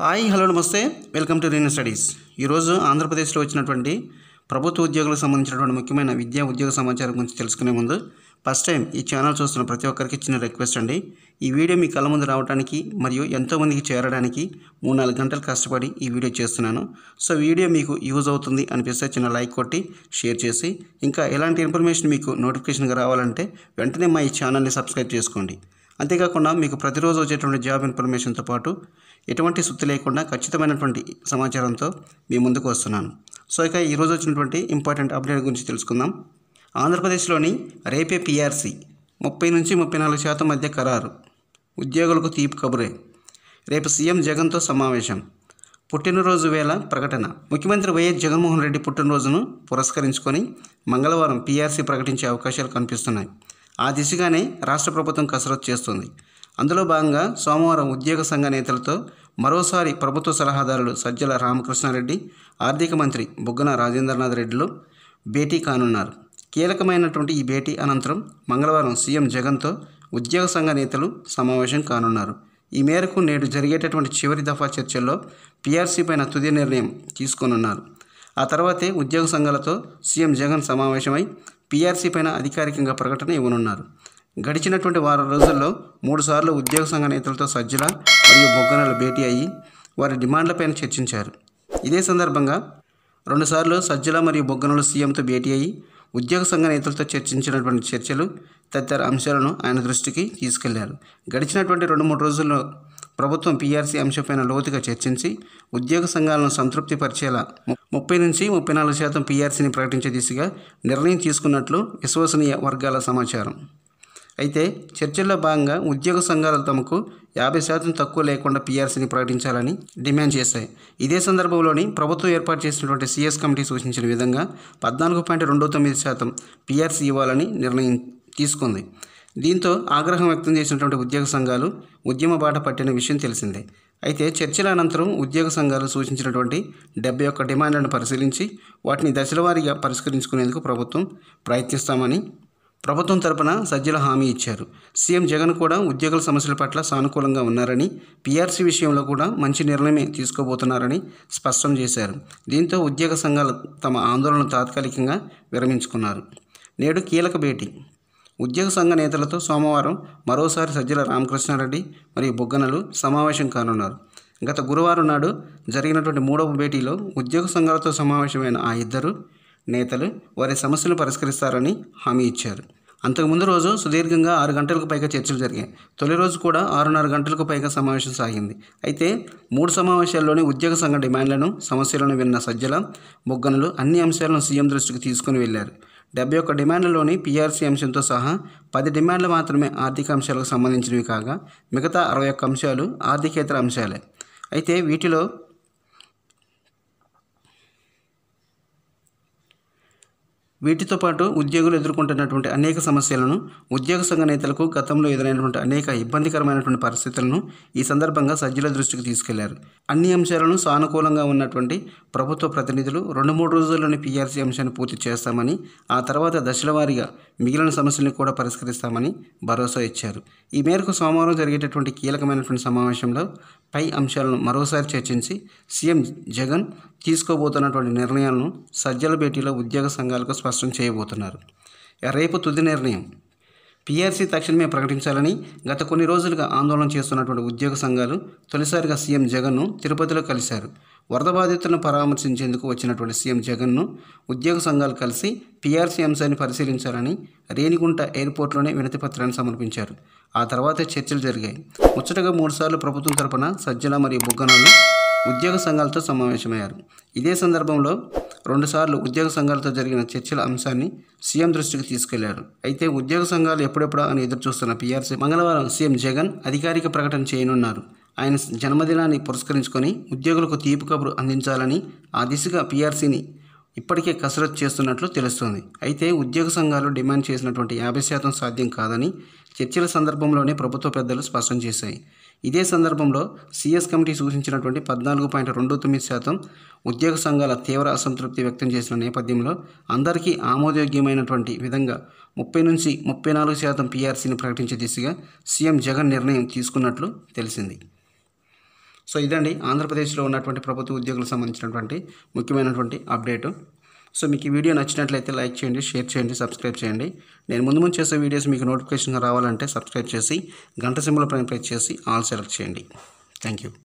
hi hello నమస్తే welcome to రీన్ studies ఈరోజు ఆంధ్రప్రదేశ్లో వచ్చినటువంటి ప్రభుత్వ ఉద్యోగులకు సంబంధించినటువంటి ముఖ్యమైన విద్యా ఉద్యోగ సమాచారం గురించి తెలుసుకునే ముందు ఫస్ట్ టైం ఈ ఛానల్ చూస్తున్న ప్రతి ఒక్కరికి చిన్న రిక్వెస్ట్ అండి ఈ వీడియో మీ కళ్ళ ముందు రావడానికి మరియు ఎంతోమందికి చేరడానికి మూడు నాలుగు గంటలు కష్టపడి ఈ వీడియో చేస్తున్నాను సో వీడియో మీకు యూజ్ అవుతుంది అనిపిస్తే చిన్న లైక్ కొట్టి షేర్ చేసి ఇంకా ఎలాంటి ఇన్ఫర్మేషన్ మీకు నోటిఫికేషన్గా రావాలంటే వెంటనే మా ఈ ఛానల్ని సబ్స్క్రైబ్ చేసుకోండి అంతేకాకుండా మీకు ప్రతిరోజు వచ్చేటువంటి జాబ్ ఇన్ఫర్మేషన్తో పాటు ఎటువంటి సుత్తి లేకుండా ఖచ్చితమైనటువంటి సమాచారంతో మీ ముందుకు వస్తున్నాను సో ఇక ఈరోజు వచ్చినటువంటి ఇంపార్టెంట్ అప్డేట్ గురించి తెలుసుకుందాం ఆంధ్రప్రదేశ్లోని రేపే పీఆర్సీ ముప్పై నుంచి ముప్పై నాలుగు శాతం మధ్య ఖరారు ఉద్యోగులకు తీపి కబురే రేపు సీఎం జగన్తో సమావేశం పుట్టినరోజు వేళ ప్రకటన ముఖ్యమంత్రి వైఎస్ జగన్మోహన్ రెడ్డి పుట్టినరోజును పురస్కరించుకొని మంగళవారం పీఆర్సీ ప్రకటించే అవకాశాలు కనిపిస్తున్నాయి ఆ దిశగానే రాష్ట్ర ప్రభుత్వం కసరత్తు చేస్తుంది అందులో భాగంగా సోమవారం ఉద్యోగ సంఘ నేతలతో మరోసారి ప్రభుత్వ సలహాదారులు సజ్జల రామకృష్ణారెడ్డి ఆర్థిక మంత్రి బుగ్గన రాజేంద్రనాథ్ రెడ్డిలో భేటీ కానున్నారు కీలకమైనటువంటి ఈ భేటీ అనంతరం మంగళవారం సీఎం జగన్తో ఉద్యోగ సంఘ నేతలు సమావేశం కానున్నారు ఈ మేరకు నేడు జరిగేటటువంటి చివరి దఫా చర్చల్లో పీఆర్సీ పైన తుది నిర్ణయం తీసుకోనున్నారు ఆ తర్వాతే ఉద్యోగ సంఘాలతో సీఎం జగన్ సమావేశమై పీఆర్సీ పైన అధికారికంగా ప్రకటన ఇవ్వనున్నారు గడిచినటువంటి వారం రోజుల్లో మూడుసార్లు ఉద్యోగ సంఘ నేతలతో సజ్జల మరియు బొగ్గనలు భేటీ అయ్యి వారి డిమాండ్లపైన చర్చించారు ఇదే సందర్భంగా రెండుసార్లు సజ్జల మరియు బొగ్గనలు సీఎంతో భేటీ అయ్యి ఉద్యోగ సంఘ నేతలతో చర్చించినటువంటి చర్చలు తదితర అంశాలను ఆయన దృష్టికి తీసుకెళ్లారు గడిచినటువంటి రెండు మూడు రోజుల్లో ప్రభుత్వం పీఆర్సీ అంశంపైన లోతుగా చర్చించి ఉద్యోగ సంఘాలను సంతృప్తిపరిచేలా ముప్పై నుంచి ముప్పై నాలుగు శాతం పీఆర్సీని ప్రకటించే దిశగా నిర్ణయం తీసుకున్నట్లు విశ్వసనీయ వర్గాల సమాచారం అయితే చర్చల్లో భాగంగా ఉద్యోగ సంఘాలు తమకు యాభై శాతం తక్కువ లేకుండా పీఆర్సీని ప్రకటించాలని డిమాండ్ చేశాయి ఇదే సందర్భంలోని ప్రభుత్వం ఏర్పాటు చేసినటువంటి సీఎస్ కమిటీ సూచించిన విధంగా పద్నాలుగు పాయింట్ రెండు తొమ్మిది శాతం పీఆర్సీ ఇవ్వాలని నిర్ణయం తీసుకుంది దీంతో ఆగ్రహం వ్యక్తం చేసినటువంటి ఉద్యోగ సంఘాలు ఉద్యమ బాట పట్టిన విషయం తెలిసిందే అయితే చర్చల అనంతరం ఉద్యోగ సంఘాలు సూచించినటువంటి డెబ్బై ఒక్క డిమాండ్లను పరిశీలించి వాటిని దశలవారీగా పరిష్కరించుకునేందుకు ప్రభుత్వం ప్రయత్నిస్తామని ప్రభుత్వం తరపున సజ్జల హామీ ఇచ్చారు సీఎం జగన్ కూడా ఉద్యోగుల సమస్యల పట్ల సానుకూలంగా ఉన్నారని పీఆర్సీ విషయంలో కూడా మంచి నిర్ణయమే తీసుకోబోతున్నారని స్పష్టం చేశారు దీంతో ఉద్యోగ సంఘాలు తమ ఆందోళనను తాత్కాలికంగా విరమించుకున్నారు నేడు కీలక భేటీ ఉద్యోగ సంఘ నేతలతో సోమవారం మరోసారి సజ్జల రామకృష్ణారెడ్డి మరియు బొగ్గనలు సమావేశం కానున్నారు గత గురువారం నాడు జరిగినటువంటి మూడవ భేటీలో ఉద్యోగ సంఘాలతో సమావేశమైన ఆ ఇద్దరు నేతలు వారి సమస్యలు పరిష్కరిస్తారని హామీ ఇచ్చారు అంతకుముందు రోజు సుదీర్ఘంగా ఆరు గంటలకు పైగా చర్చలు జరిగాయి తొలి రోజు కూడా ఆరున్నర గంటలకు పైగా సమావేశం సాగింది అయితే మూడు సమావేశాల్లోనే ఉద్యోగ సంఘ డిమాండ్లను సమస్యలను విన్న సజ్జల బొగ్గనలు అన్ని అంశాలను సీఎం దృష్టికి తీసుకుని వెళ్లారు డెబ్బై ఒక్క డిమాండ్లలోని పీఆర్సీ అంశంతో సహా పది డిమాండ్లు మాత్రమే ఆర్థిక అంశాలకు సంబంధించినవి కాగా మిగతా అరవై ఒక్క అంశాలు ఆర్థికేతర అంశాలే అయితే వీటిలో వీటితో పాటు ఉద్యోగులు ఎదుర్కొంటున్నటువంటి అనేక సమస్యలను ఉద్యోగ సంఘ నేతలకు గతంలో ఎదురైనటువంటి అనేక ఇబ్బందికరమైనటువంటి పరిస్థితులను ఈ సందర్భంగా సజ్జుల దృష్టికి తీసుకెళ్లారు అన్ని అంశాలను సానుకూలంగా ఉన్నటువంటి ప్రభుత్వ ప్రతినిధులు రెండు మూడు రోజుల్లోని పీఆర్సీ అంశాన్ని పూర్తి చేస్తామని ఆ తర్వాత దశలవారీగా మిగిలిన సమస్యలను కూడా పరిష్కరిస్తామని భరోసా ఇచ్చారు ఈ మేరకు సోమవారం జరిగేటటువంటి కీలకమైనటువంటి సమావేశంలో పై అంశాలను మరోసారి చర్చించి సీఎం జగన్ తీసుకోబోతున్నటువంటి నిర్ణయాలను సజ్జల భేటీలో ఉద్యోగ సంఘాలకు స్పష్టం చేయబోతున్నారు రేపు తుది నిర్ణయం పీఆర్సీ తక్షణమే ప్రకటించాలని గత కొన్ని రోజులుగా ఆందోళన చేస్తున్నటువంటి ఉద్యోగ సంఘాలు తొలిసారిగా సీఎం జగన్ను తిరుపతిలో కలిశారు వరద బాధితులను పరామర్శించేందుకు వచ్చినటువంటి సీఎం జగన్ను ఉద్యోగ సంఘాలు కలిసి పీఆర్సీ అంశాన్ని పరిశీలించాలని రేణిగుంట ఎయిర్పోర్ట్లోనే వినతిపత్రాన్ని సమర్పించారు ఆ తర్వాత చర్చలు జరిగాయి ముచ్చటగా మూడుసార్లు ప్రభుత్వం తరపున సజ్జల మరియు బుగ్గనాలు ఉద్యోగ సంఘాలతో సమావేశమయ్యారు ఇదే సందర్భంలో రెండుసార్లు ఉద్యోగ సంఘాలతో జరిగిన చర్చల అంశాన్ని సీఎం దృష్టికి తీసుకెళ్లారు అయితే ఉద్యోగ సంఘాలు ఎప్పుడెప్పుడా అని ఎదురుచూస్తున్న పీఆర్సీ మంగళవారం సీఎం జగన్ అధికారిక ప్రకటన చేయనున్నారు ఆయన జన్మదినాన్ని పురస్కరించుకొని ఉద్యోగులకు తీపి కబురు అందించాలని ఆ దిశగా పీఆర్సీని ఇప్పటికే కసరత్తు చేస్తున్నట్లు తెలుస్తోంది అయితే ఉద్యోగ సంఘాలు డిమాండ్ చేసినటువంటి యాభై శాతం సాధ్యం కాదని చర్చల సందర్భంలోనే ప్రభుత్వ పెద్దలు స్పష్టం చేశాయి ఇదే సందర్భంలో సిఎస్ కమిటీ సూచించినటువంటి పద్నాలుగు పాయింట్ రెండు తొమ్మిది శాతం ఉద్యోగ సంఘాల తీవ్ర అసంతృప్తి వ్యక్తం చేసిన నేపథ్యంలో అందరికీ ఆమోదయోగ్యమైనటువంటి విధంగా ముప్పై నుంచి ముప్పై నాలుగు శాతం పీఆర్సీని ప్రకటించే దిశగా సీఎం జగన్ నిర్ణయం తీసుకున్నట్లు తెలిసింది సో ఇదండి ఆంధ్రప్రదేశ్లో ఉన్నటువంటి ప్రభుత్వ ఉద్యోగులకు సంబంధించినటువంటి ముఖ్యమైనటువంటి అప్డేటు సో మీకు ఈ వీడియో నచ్చినట్లయితే లైక్ చేయండి షేర్ చేయండి సబ్స్క్రైబ్ చేయండి నేను ముందు ముందు చేసే వీడియోస్ మీకు నోటిఫికేషన్ రావాలంటే సబ్స్క్రైబ్ చేసి గంట సింబల్ పైన ప్రెస్ చేసి ఆల్ సెలెక్ట్ చేయండి థ్యాంక్ యూ